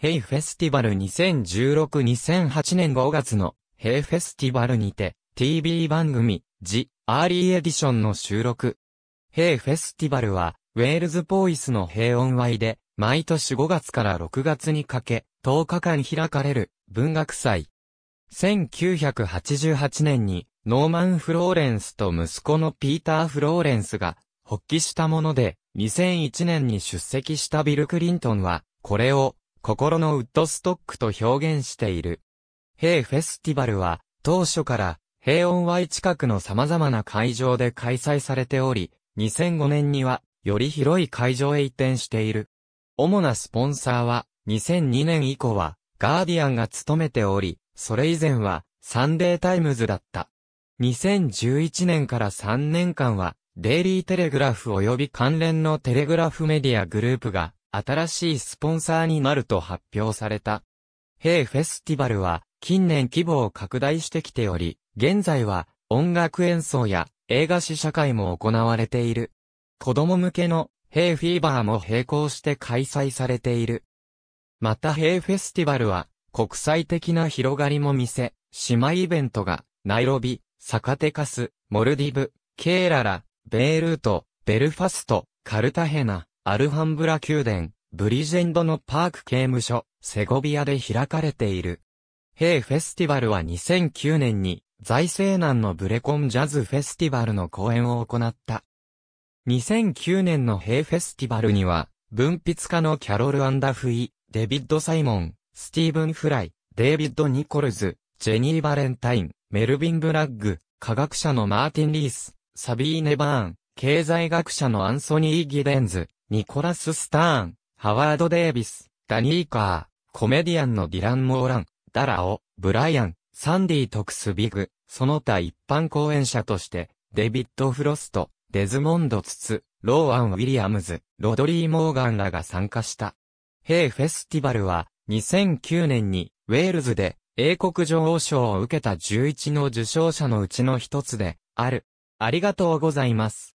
ヘイフェスティバル2016-2008年5月のヘイフェスティバルにて TV 番組ジ・アーリーエディションの収録。ヘイフェスティバルはウェールズポイスの平穏会で毎年5月から6月にかけ10日間開かれる文学祭。1988年にノーマン・フローレンスと息子のピーター・フローレンスが発起したもので、2001年に出席したビル・クリントンは、これを心のウッドストックと表現している。ヘイフェスティバルは、当初から、平穏湾近くの様々な会場で開催されており、2005年には、より広い会場へ移転している。主なスポンサーは、2002年以降は、ガーディアンが務めており、それ以前は、サンデータイムズだった。2011年から3年間は、デイリーテレグラフ及び関連のテレグラフメディアグループが新しいスポンサーになると発表された。ヘイフェスティバルは近年規模を拡大してきており、現在は音楽演奏や映画試写会も行われている。子供向けのヘイフィーバーも並行して開催されている。またヘイフェスティバルは国際的な広がりも見せ、姉妹イベントがナイロビ、サカテカス、モルディブ、ケーララ、ベールート、ベルファスト、カルタヘナ、アルハンブラ宮殿、ブリジェンドのパーク刑務所、セゴビアで開かれている。ヘイフェスティバルは2009年に財政難のブレコンジャズフェスティバルの公演を行った。2009年のヘイフェスティバルには、文筆家のキャロル・アンダフイ、デビッド・サイモン、スティーブン・フライ、デイビッド・ニコルズ、ジェニー・バレンタイン、メルビン・ブラッグ、科学者のマーティン・リース、サビーネ・バーン、経済学者のアンソニー・ギデンズ、ニコラス・スターン、ハワード・デイビス、ダニー・カー、コメディアンのディラン・モーラン、ダラオ、ブライアン、サンディ・トクス・ビグ、その他一般講演者として、デビッド・フロスト、デズモンド・ツツ、ローアン・ウィリアムズ、ロドリー・モーガンらが参加した。ヘイ・フェスティバルは、2009年に、ウェールズで、英国女王賞を受けた11の受賞者のうちの一つで、ある。ありがとうございます。